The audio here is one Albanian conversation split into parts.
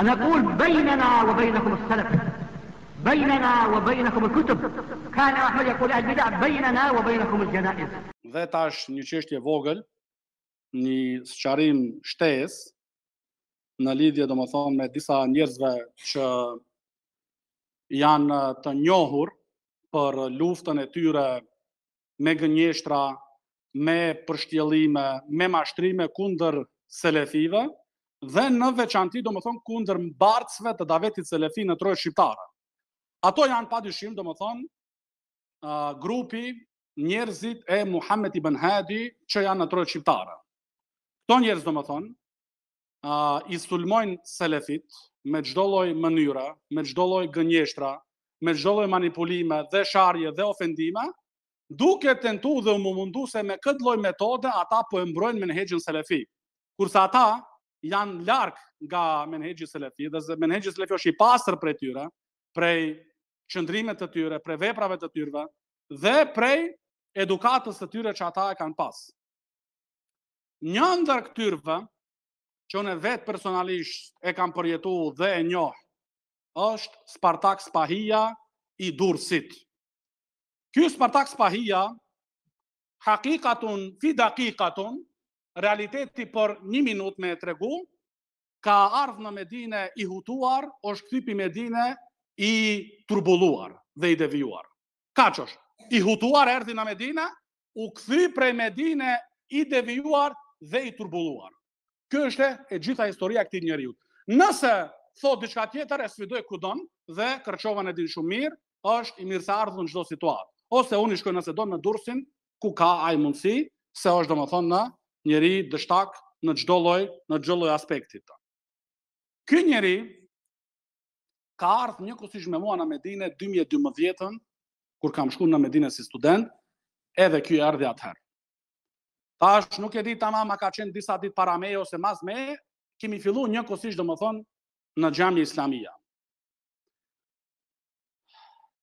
أن يقول بيننا وبينكم السلف بيننا وبينكم الكتب كان أحمد يقول أهل البدع بيننا وبينكم الجنائز dhe tash një çështje vogël, një sqarim shtes në lidhje domethënë me disa njerëzve që janë të njohur për luftën e tyre me gënjeshtra, me përshtjellime, me mashtrime kundër selefive, dhe në veçanti do më thonë kunder mbarcve të davetit se lefi në trojë shqiptare. Ato janë pa dyshim do më thonë uh, grupi njerëzit e Muhammed i Benhedi që janë në trojë shqiptare. To njerëz do më thonë uh, i sulmojnë selefit me çdo lloj mënyre, me çdo lloj gënjeshtra, me çdo lloj manipulime dhe sharje dhe ofendime, duke tentuar dhe u mundu se me këtë lloj metode ata po e mbrojnë menhexhin selefi. Kurse ata janë larkë nga menhegjës e lefi, dhe menhegjës e lefi është i pasër prej tyre, prej qëndrimet të tyre, prej veprave të tyre, dhe prej edukatës të tyre që ata e kanë pasë. Një ndër këtyrve, që unë vetë personalisht e kam përjetu dhe e njohë, është Spartak Spahia i Durësit. Ky Spartak Spahia, hakikatun, fi dakikatun, realiteti për një minut me e tregu, ka ardhë në Medine i hutuar, është këthipi Medine i turbuluar dhe i devijuar. Ka që është? I hutuar erdi në Medine, u këthi prej Medine i devijuar dhe i turbuluar. Kjo është e gjitha historia këti njëriut. Nëse thot diçka tjetër, e sfidoj kudon dhe kërqova në din shumë mirë, është i mirë se ardhë në gjdo situatë. Ose unë i shkoj nëse do në dursin, ku ka ajë mundësi, se është do më thonë në njëri dështak në gjdo loj, në gjdo loj aspektit të. Ky njëri ka ardhë një kësish me mua në Medine 2012, kur kam shku në Medine si student, edhe kjo e ardhë atë herë. Ta është nuk e ditë ama ma ka qenë disa ditë para me ose mas me, kemi fillu një kësish dhe më thonë në gjami islamia.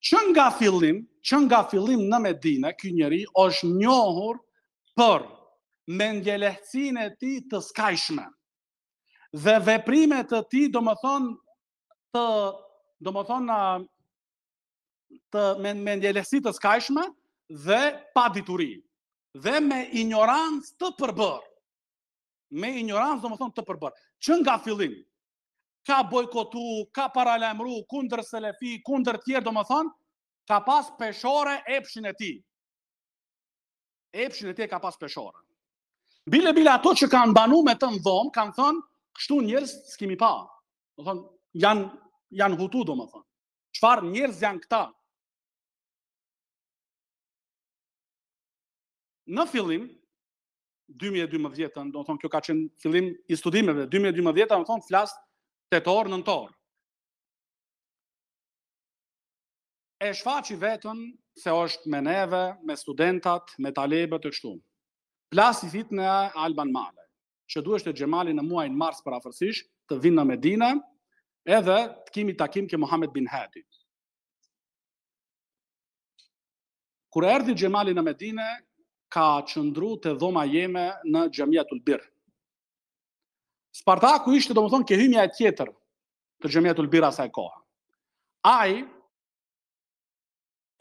Që nga fillim, që nga fillim në Medine, kjo njëri është njohur për me ngelehcin e ti të skajshme. Dhe veprimet të ti, do më thonë, të, do më thonë, të, me, me ngelehcin të skajshme dhe pa dituri. Dhe me ignorancë të përbër, Me ignorancë, do më thonë, të përbër, Që nga fillim, ka bojkotu, ka paralemru, kundër selefi, kundër tjerë, do më thonë, ka pas peshore epshin e ti. Epshin e ti ka pas peshore. Bile bile ato që kanë banu me të në dhomë, kanë thënë, kështu njërës s'kimi pa. Do thënë, janë, janë hutu, do më thënë. Qfar njërës janë këta? Në fillim, 2012-ën, do thonë kjo ka qenë fillim i studimeve, 2012-ën, do thonë flas tetor nëntor. E shfaqi vetën se është me neve, me studentat, me talebët e kështu. Flas i fit në Alban Male, që duhet të Gjemali në muajin mars për afërsisht të vinë në Medinë, edhe të kimi takim ke Muhammed bin Hadi. Kur erdhi Gjemali në Medinë, ka qëndru të dhoma jeme në Gjemija Tullbir. Spartaku ishte do më thonë ke e tjetër të Gjemija Tullbir asaj koha. Ai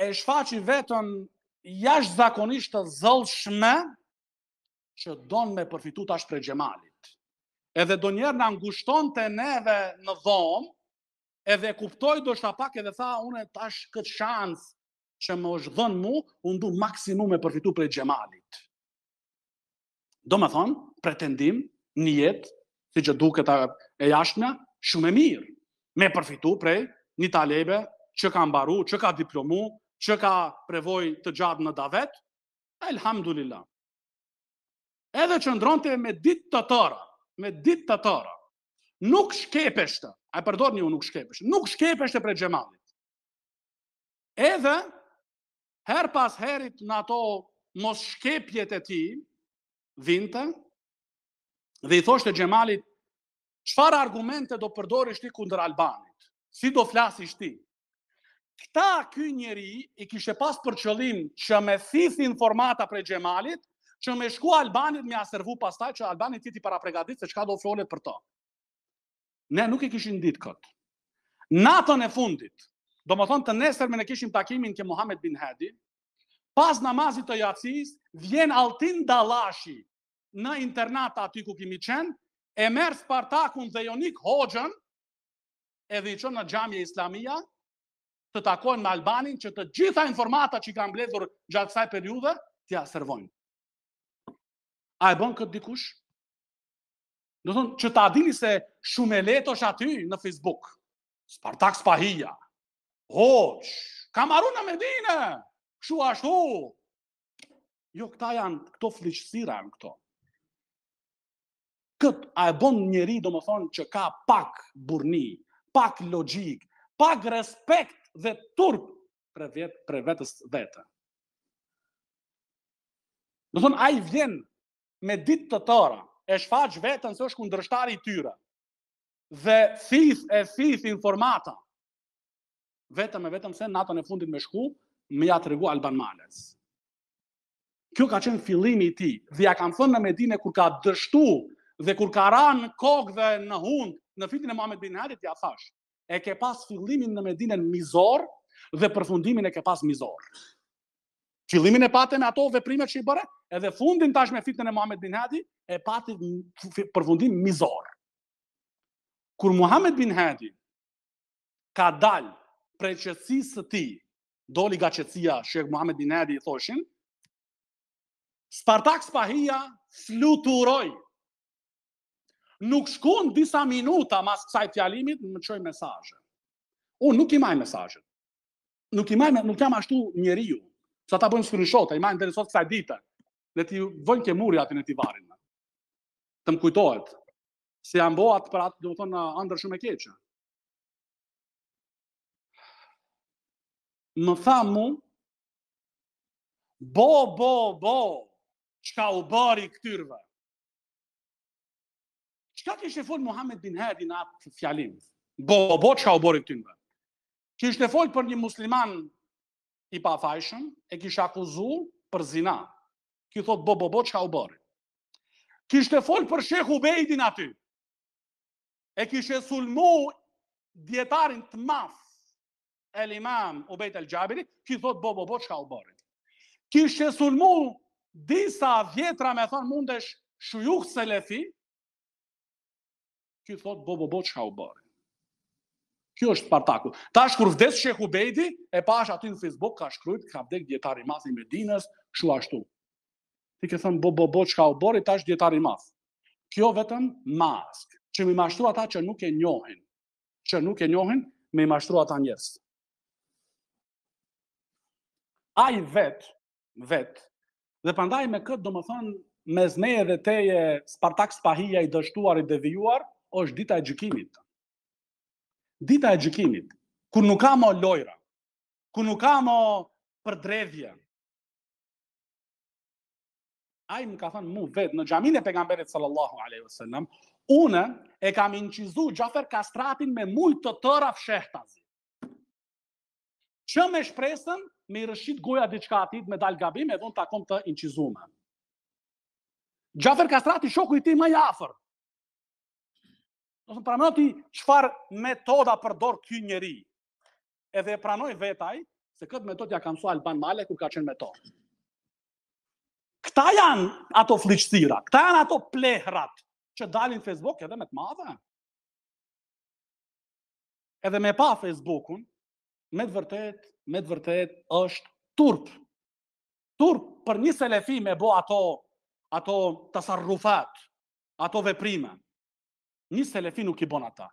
e shfaqi vetën jash zakonisht të zëllshme që donë me përfitu tash për gjemalit. Edhe do njerë në angushton të neve në dhomë, edhe kuptoj do shta pak edhe tha, une tash këtë shansë që më është dhënë mu, unë du maksimum me përfitu për gjemalit. Do më thonë, pretendim, një jetë, si që duke ta e jashtëna, shumë e mirë, me përfitu prej një talebe që ka mbaru, që ka diplomu, që ka prevoj të gjatë në davet, elhamdulillah edhe që ndronte me ditë të tëra, me ditë të tëra, nuk shkepeshte, a përdor një nuk shkepeshte, nuk shkepeshte për gjemalit. Edhe, her pas herit në ato mos shkepjet e ti, vinte, dhe i thoshte gjemalit, qëfar argumente do përdori shti kundër Albanit, si do flasi shti. Këta këj njeri i kishe pas për qëllim që me thith informata për gjemalit, që me shku Albanit me aservu pas taj, që Albanit tjeti para pregatit se qka do flonit për to. Ne nuk e kishin ditë këtë. Natën e fundit, do më thonë të nesër me ne kishim takimin ke Muhammed bin Hadi, pas namazit të jacis, vjen altin dalashi në internat aty ku kimi qenë, e merë Spartakun dhe Jonik Hoxhën, edhe i qënë në gjamje islamia, të takojnë me Albanin që të gjitha informata që i kam bledhur gjatë kësaj periude, të ja servojnë. A e bën këtë dikush? Do thonë që ta dini se shumë e letë është aty në Facebook. Spartak Spahia. Hoq, kam arru në Medine. Shu ashtu. Jo, këta janë, këto fliqësira janë këto. Këtë a e bën njeri, do më thonë, që ka pak burni, pak logik, pak respekt dhe turp për, vet, për vetës vetë. Do thonë, a i vjenë me ditë të tëra, e shfaq vetën së është kundrështari tyre, dhe thith e thith informata, vetëm e vetëm se natën e fundit me shku, me ja të regu Alban Malës. Kjo ka qenë fillimi i ti, dhe ja kam thënë në Medine kur ka dështu dhe kur ka ranë kokë dhe në hundë, në fitin e Mohamed Bin Hadit, ja thash, e ke pas fillimin në Medine në mizor dhe përfundimin e ke pas mizor. Fillimin e patën ato veprimet që i bëre, edhe fundin tash me fitën e Muhammed bin Hadi, e pati përfundim mizor. Kur Muhammed bin Hadi ka dal prej qëtësisë të ti, doli ga qëtësia shëkë Muhammed bin Hadi i thoshin, Spartak Spahia fluturoj. Nuk shkun disa minuta mas kësaj fjalimit më qoj mesajë. Unë nuk i maj mesajët. Nuk i maj, nuk jam ashtu njeri ju. Sa ta bëjmë skryshot, a i ma në kësaj dite, dhe ti vënë ke muri atin e ti varin. Të më kujtojt, se janë bo atë për atë, dhe thonë, andër shumë e keqë. Më tha mu, bo, bo, bo, qka u bëri këtyrve. Qka kështë e folë Muhammed Bin në atë fjalim? Bo, bo, qka u bëri këtyrve. Kështë e folë për një musliman i pa e kishë akuzu për zina, ki thot bo bo bo që ka u bërë. Kishë të folë për shek u aty, e kishë e sulmu djetarin të maf, e limam u bejt e gjabiri, ki thot bo bo bo që ka u bërë. Kishë e sulmu disa vjetra me thonë mundesh shujuk se lefi, ki thot bo bo bo që ka u bërë. Kjo është partaku. Ta është kur vdes Shehu Bejdi, e pa është aty në Facebook, ka shkryt, ka pëdek djetari mas me dinës, shu ashtu. Ti ke thënë, bo, bo, bo, qka u bori, ta është djetari mafi. Kjo vetëm mask, që mi mashtru ata që nuk e njohin, që nuk e njohin, i mashtru ata njës. i vet, vet, dhe pandaj me këtë do më thënë, me zmeje dhe teje, spartak spahia i dështuar i dhe është dita e gjykimit dita e gjikimit, ku nuk ka më lojra, ku nuk ka më përdredhje, a i më ka thënë mu vetë në gjamin e pegamberit sallallahu aleyhu sallam, une e kam inqizu Gjafer Kastratin me mujtë të tëra fshehtazi. Që me shpresën, me i rëshit goja diçka atit me dal gabim, e dhënë të akom të inqizume. Gjafer Kastrati shoku i ti më jafërt, Do të pranoj ti çfarë metoda përdor ky njeri. Edhe e pranoj vetaj se këtë metodë ja ka mësuar Alban Male kur ka qenë me to. Kta janë ato fliqësira, kta janë ato plehrat që dalin në Facebook edhe me të madhe. Edhe me pa Facebookun, me të vërtet, me të vërtet është turp. Turp për një selefi me bo ato ato tasarrufat, ato veprime një selefi nuk i bon ata.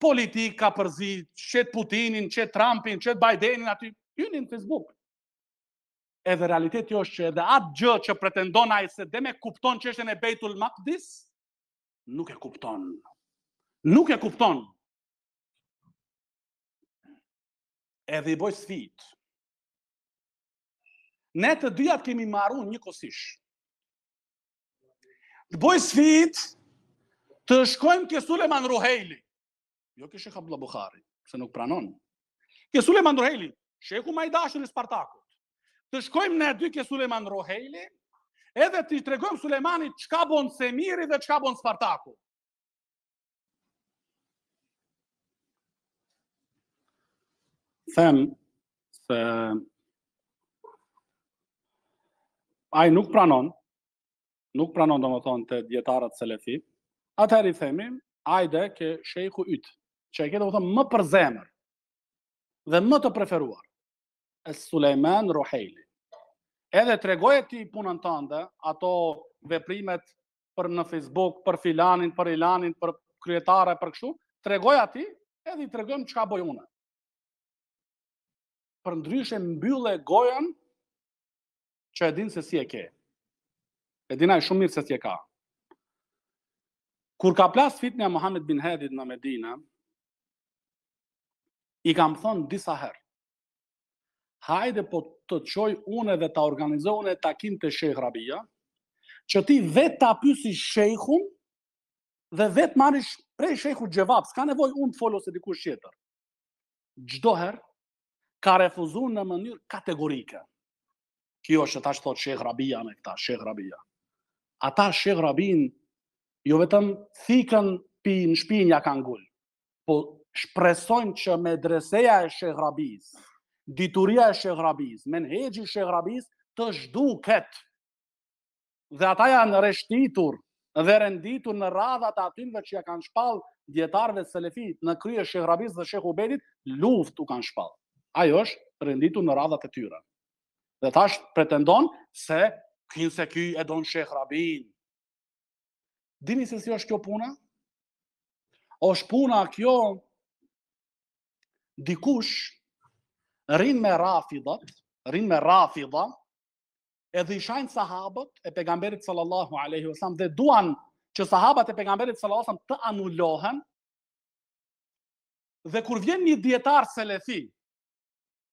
Politik ka përzi, qëtë Putinin, qëtë Trumpin, qëtë Bidenin, aty, në Facebook. Edhe realitet jo është që edhe atë gjë që pretendon ai se dhe me kupton që është e në bejtul nuk e kupton. Nuk e kupton. Edhe i boj sfit. Ne të dyat kemi marun një kosish. Të boj sfit, të shkojmë ke Suleman Ruhejli. Jo ke Shekha Bla Bukhari, se nuk pranon. Ke Suleman Ruhejli, Sheku Majdashën i Spartakut. Të shkojmë ne dy ke Suleman Ruhejli, edhe të i tregojmë Sulemani që ka bon Semiri dhe që ka bon Spartakus. Thëmë se ajë nuk pranon, nuk pranon do më thonë, të djetarët se lefit, Atëherë i themi, ajde ke shejku ytë, që e këtë do të më përzemër dhe më të preferuar, e Suleiman Rohejli. Edhe të e ti punën të ato veprimet për në Facebook, për filanin, për ilanin, për kryetare, për këshu, të regoj e ti edhe i të regojmë që ka bojë unë. Për ndryshë e mbyllë e gojën që e dinë se si e ke. E dinaj shumë mirë se si e ka. Kur ka plas fitnja Muhammed bin Hedit në Medina, i kam thonë disa herë, hajde po të qoj une dhe të organizoj e takim të shejh rabia, që ti vetë të apysi shejhun dhe vetë marish prej shejhu gjevap, s'ka nevoj unë të folo se diku shqeter. Gjdoher ka refuzu në mënyrë kategorike. Kjo është të ashtë thotë shejh rabia me këta, shejh rabia. Ata shejh rabin, jo vetëm thikën pi në shpinja kanë gullë, po shpresojnë që me dreseja e shëgrabis, dituria e me menhegji shëgrabis, të zhdu ketë. Dhe ata janë reshtitur dhe renditur në radhat atynve që ja kanë shpal djetarve selefit në krye shëgrabis dhe shëgubedit, luft u kanë shpal. Ajo është renditur në radhat e tyre. Dhe tash pretendon se kinë se kjë e donë shëgrabinë, dini se si është kjo puna? është puna kjo dikush rrin me rafidat, rrin me rafidat, edhe i shajnë sahabët e pegamberit sallallahu aleyhi vësallam dhe duan që sahabat e pegamberit sallallahu aleyhi vësallam të anullohen, dhe kur vjen një djetar se lethi,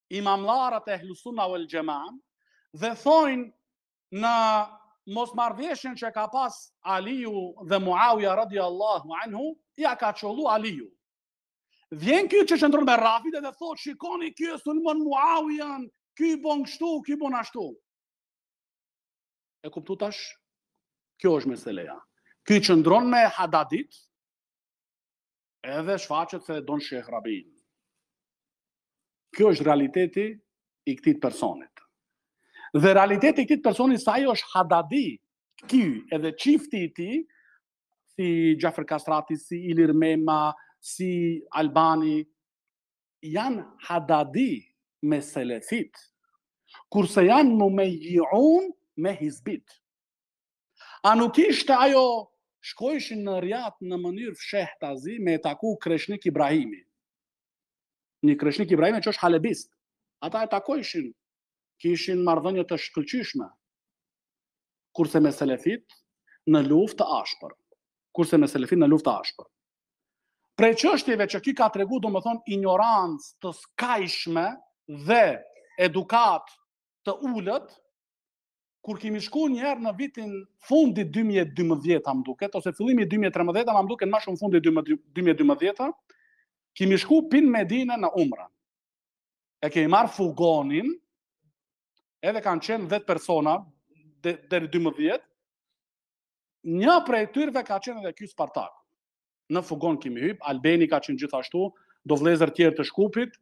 imamlarat e hlusuna el gjeman, dhe thojnë në mos marveshen që ka pas Aliju dhe Muawja radiallahu anhu, ja ka qëllu Aliju. Vjen kjo që qëndron me rafit dhe thot, shikoni kjo sulmon Muawjan, kjo i bon kështu, kjo i bon ashtu. E kuptu tash? Kjo është meseleja. Kjo i qëndron me hadadit, edhe shfaqet se donë shekhrabin. Kjo është realiteti i këtit personit. Dhe realiteti këtë personi sa jo është hadadi, ky edhe qifti ti, si Gjafër Kastrati, si Ilir Mema, si Albani, janë hadadi me selefit, kurse janë mu me jion me hizbit. A nuk ishte ajo shkojshin në rjatë në mënyrë fshehtazi me e taku kreshnik Ibrahimi. Një kreshnik Ibrahimi që është halebist. Ata e takojshin kishin marrëdhënie të shkëllqyshme, kurse me selefit në luft të ashpër. Kurse me selefit në luft të ashpër. Prej qështjeve që ki ka të regu, do më thonë, ignorancë të skajshme dhe edukat të ullët, kur kemi shku njerë në vitin fundi 2012-a më duket, ose fillimi 2013-a më duket, ma shumë fundi 2012-a, kemi shku pin Medina në umra. E kemi marë fugonin, edhe kanë qenë 10 persona deri 12. Një prej tyre ka qenë edhe ky Spartak. Në fugon kimi hypë, Albeni ka qenë gjithashtu, do vlezër tjerë të shkupit.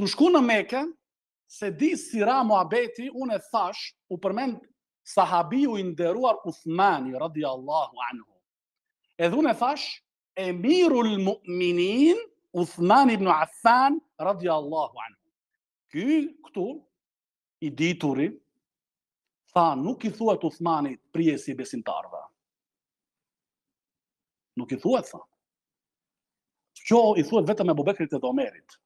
Të shku në meke, se di si Ramo Abeti, unë e thash, u përmend sahabiu i nderuar Uthmani, Allahu anhu. Edhe unë e thash, emirul mu'minin, Uthmani ibn Affan, Allahu anhu. Ky, këtu, i dituri, tha nuk i thuat Uthmanit prijesi si besimtarve. Nuk i thuat, tha. Qo i thuat vetëm e Bubekrit e Domerit.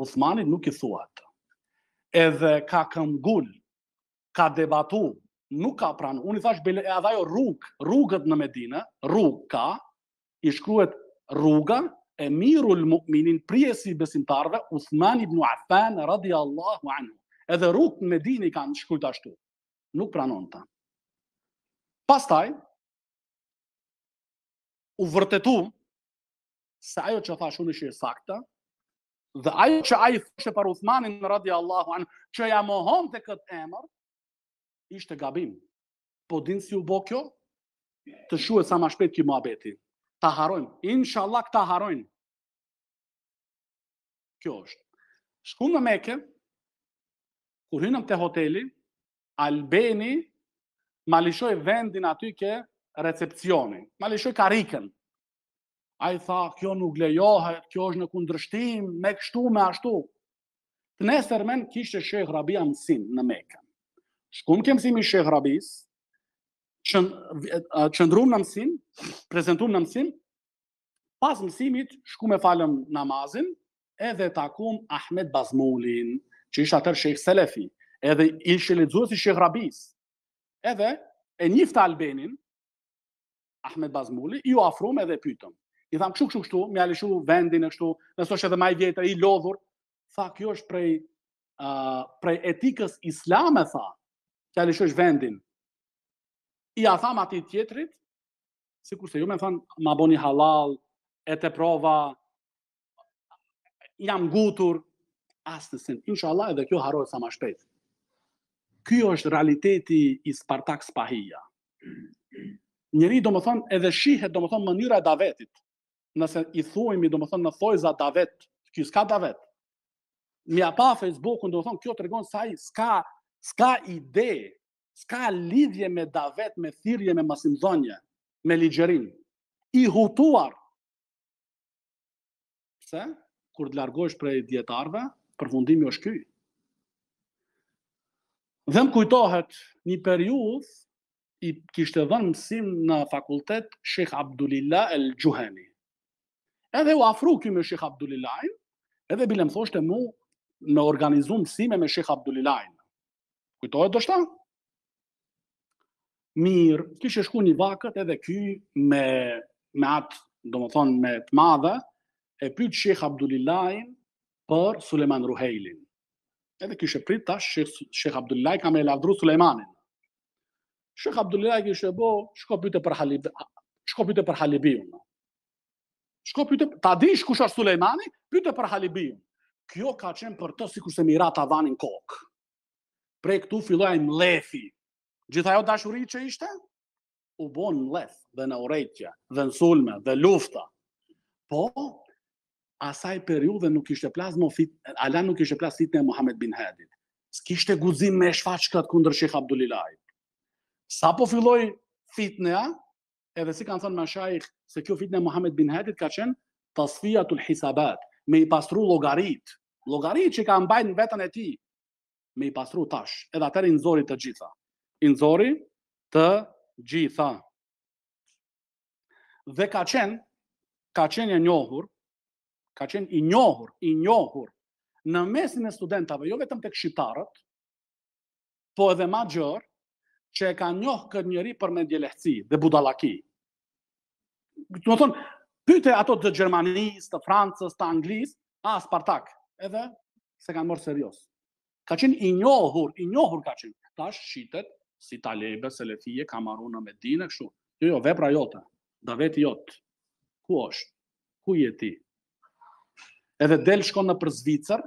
Uthmanit nuk i thuat. Edhe ka këngull, ka debatu, nuk ka pranë. Unë i thash, bele, e adhajo rrug, rrugët në Medina, rrug ka, i shkruet rruga, e mirul mu'minin prijesi si besimtarve, Uthman ibn Affan, radhi Allahu anhu edhe rukë në Medini kanë shkujt ashtu. Nuk pranon ta. Pastaj, u vërtetu se ajo që thash unë shirë sakta, dhe ajo që ajo fëshë për Uthmanin, radi Allahu anë, që ja mohon të këtë emër, ishte gabim. Po dinë si u bo kjo, të shu e sa ma shpet ki mua beti. Ta harojnë. Inshallah këta harojnë. Kjo është. Shku në meke, kur hynëm te hoteli, Albeni ma lëshoi vendin aty ke recepcioni. Ma lëshoi karikën. Ai tha, "Kjo nuk lejohet, kjo është në kundërshtim me kështu me ashtu." Të nesër men kishte Sheikh Rabia Msin në Mekë. Shkum ke mësimi mi Sheikh Rabis, në Msin, prezantum në Msin. Pas mësimit, shku me falem namazin, edhe takum Ahmed Bazmulin që ishtë atër sheikh Selefi, edhe i shë i sheikh Rabis, edhe e njifta Albenin, Ahmed Bazmulli, i u afru me dhe pytëm. I thamë, këshu këshu këshu, me alishu vendin e këshu, nësë është edhe maj vjetër, i lodhur, tha, kjo është prej, uh, prej etikës islame, tha, që alishu është vendin. I ia tham ati tjetrit, si kurse ju me thamë, ma boni halal, e te prova, jam gutur, asë të sinë. Inshallah edhe kjo harojë sa ma shpejt. Ky është realiteti i Spartak Spahia. Njëri do më thonë edhe shihet do më thonë mënyra e davetit. Nëse i thujmi do më thonë në thojza davet, kjo s'ka davet. Mi a pa Facebookun do më thonë kjo të regonë saj s'ka, s'ka ide, s'ka lidhje me davet, me thirje, me masimdhënje, me ligjerin. I hutuar. Pse? Kur të largosh prej djetarve, përfundimi është ky. Dhe më kujtohet një periudh i kishte dhënë mësim në fakultet Sheikh Abdulillah El Juhani. Edhe u afru ky me Sheikh Abdulillah, edhe bilem thoshte mu në organizum mësime me Sheikh Abdulillah. Kujtohet do shta? Mirë, kishte shku një vakët edhe ky me, me atë, do më thonë, me të madhe, e pyet Sheikh Abdulillah për Suleman Ruhejlin. Edhe kështë e prit tash, Shekë Abdullaj ka me lafdru Sulemanin. Shekë Abdullaj kështë e bo, shko pyte për halibi, shko pyte për halibi Shko pyte, ta di shku është Sulemanin, pyte për halibi Kjo ka qenë për të si kështë e mirat avanin kokë. Pre këtu filloj në lefi. Gjitha jo dashuri që ishte? U bon në lef dhe në urejtja, dhe në sulme, dhe lufta. Po, asaj periudhe nuk ishte plas më fit, ala nuk ishte plas fitnë e Muhammed bin Hadit. S'kishte guzim me këtë kundër Shekha Abdulilaj. Sa po filloj fitnëja, edhe si kanë thënë shajkë, se kjo fitnea e Muhammed bin Hadit ka qenë tasfia të lhisabat, me i pasru logarit, logarit që ka mbajnë vetën e ti, me i pasru tash, edhe atër i nëzori të gjitha. I nëzori të gjitha. Dhe ka qenë, ka qenë e njohur, ka qenë i njohur, i njohur në mesin e studentave, jo vetëm tek shqiptarët, po edhe ma gjërë, që e ka njohë këtë njëri për me djelehci dhe budalaki. Të më thonë, pyte ato të Gjermanis, të Francës, të Anglis, a Spartak, edhe se kanë mërë serios. Ka qenë i njohur, i njohur ka qenë. Ta shqitet si Talebe, Selefije, Kamaru në Medine, kështu. Jo, jo, vepra jote, dhe veti jote, ku është, ku jeti, edhe del shkon në për Zvicër,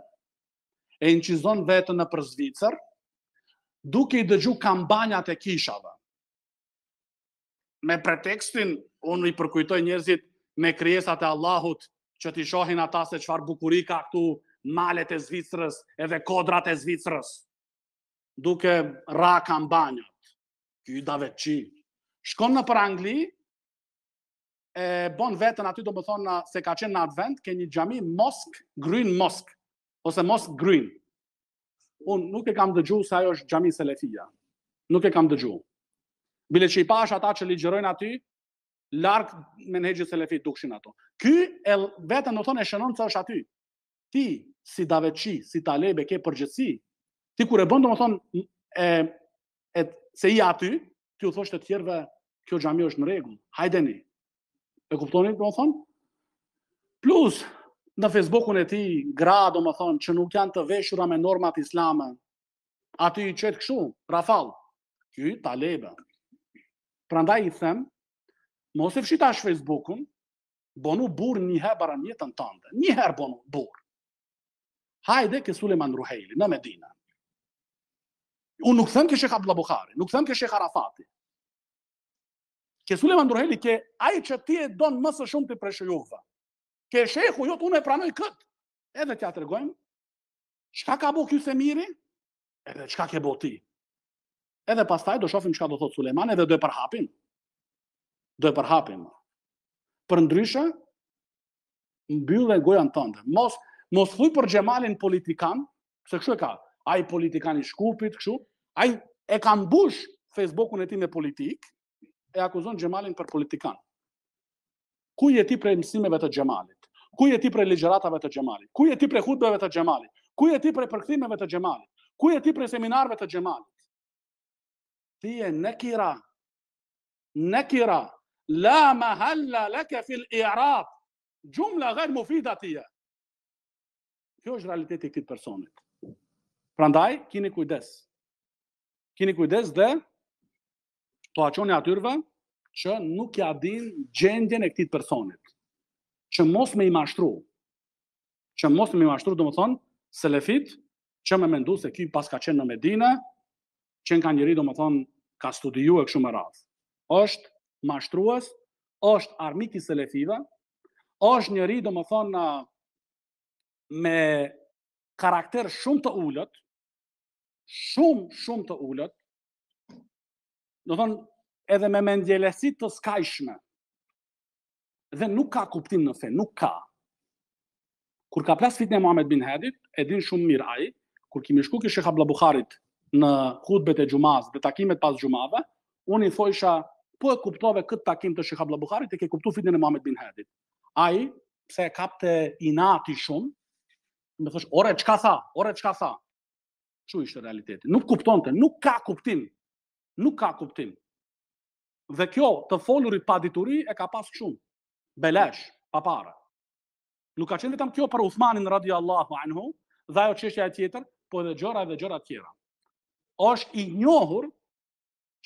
e inqizon vetën në për Zvicër, duke i dëgju kampanjat e kishave. Me pretekstin, unë i përkujtoj njerëzit me krijesat e Allahut, që t'i shohin ata se qfar bukuri ka këtu malet e Zvicrës edhe kodrat e Zvicrës, duke ra kampanjat. Kjo i davet qi. Shkon në për Angli, e bon vetën aty do të thonë se ka qenë në Advent, ke një xhami Mosk Green Mosk ose Mosk Green. Un nuk e kam dëgjuar se ajo është xhami Selefia. Nuk e kam dëgjuar. Bile që i pash ata që ligjerojnë aty larg me nehje Selefi dukshin ato. Ky e veten do thonë e shënon se është aty. Ti si Daveçi, si Talebe ke përgjësi. Ti kur e bën do më thonë e e se i aty, ti u thoshte të tjerëve kjo xhami është në rregull. Hajdeni. E kuptoni, do më thonë? Plus, në Facebook-un e ti, gra, do më thonë, që nuk janë të veshura me normat islamë, aty i qëtë këshu, rafal, ju talebe. Pra nda i them, mos e fshita është Facebook-un, bonu burë një herë barën jetën të ndë, një herë bonu burë. Hajde, ke Suleman Ruhejli, në Medina. Unë nuk them ke Shekha Blabukhari, nuk them ke Shekha Rafati që Suleman Durheli ke ai që ti e don më së të për shojuva. Ke shehu jot unë pranoj kët. Edhe t'ia tregojmë çka ka bëu ky miri, edhe çka ke bo ti. Edhe pastaj do shohim çka do thot Suleman edhe do e përhapim. Do e përhapim. Për ndryshe mbyllë gojan tënde. Mos mos fuj për gjemalin politikan, pse kjo e ka. Ai politikan i Shkupit, kështu, ai e ka mbush Facebookun e tij me politikë e akuzon Gjemalin për politikan. Ku je ti prej mësimeve të Gjemalit? Ku je ti prej ligjeratave të Gjemalit? Ku je ti prej hutbeve të Gjemalit? Ku je ti prej përkthimeve të Gjemalit? Ku je ti prej seminarve të Gjemalit? Ti je nekira. Nekira. La mahalla leke fil i'rab. Gjumla gajrë mufida ti je. Kjo është realiteti këtë personit. Prandaj, kini kujdes. Kini kujdes dhe aqoni atyrve që nuk ja din gjendjen e këtit personit. Që mos me i mashtru. Që mos me i mashtru, dhe më thonë, se lefit, që me mendu se ky pas ka qenë në Medina, që në ka njëri, dhe më thonë, ka studiju e këshu me razë. është mashtruës, është armiki se lefive, është njëri, dhe më thonë, me karakter shumë të ullët, shumë, shumë të ullët, do thonë edhe me mendjelesit të skajshme. Dhe nuk ka kuptim në fe, nuk ka. Kur ka plas fitne e Muhammed bin Hedit, e din shumë mirë ai, kur kimi shku ke Sheikh Abdullah Buharit në hutbet e gjumaz dhe takimet pas gjumave, unë i thojsha, po e kuptove këtë takim të Sheikh Abdullah e ke kuptu fitën e Muhammed bin Hedit. Ai pse e kapte inati shumë, me thosh, "Ore, çka tha? Ore, çka tha?" Çu ishte realiteti? Nuk kuptonte, nuk ka kuptim nuk ka kuptim. Dhe kjo të folurit pa dituri e ka pas shumë. Belesh, pa pare. Nuk ka qenë vetëm kjo për Uthmanin radi Allahu anhu, dhe ajo qeshja e tjetër, po edhe gjëra dhe gjëra tjera. është i njohur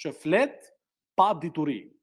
që flet pa dituri.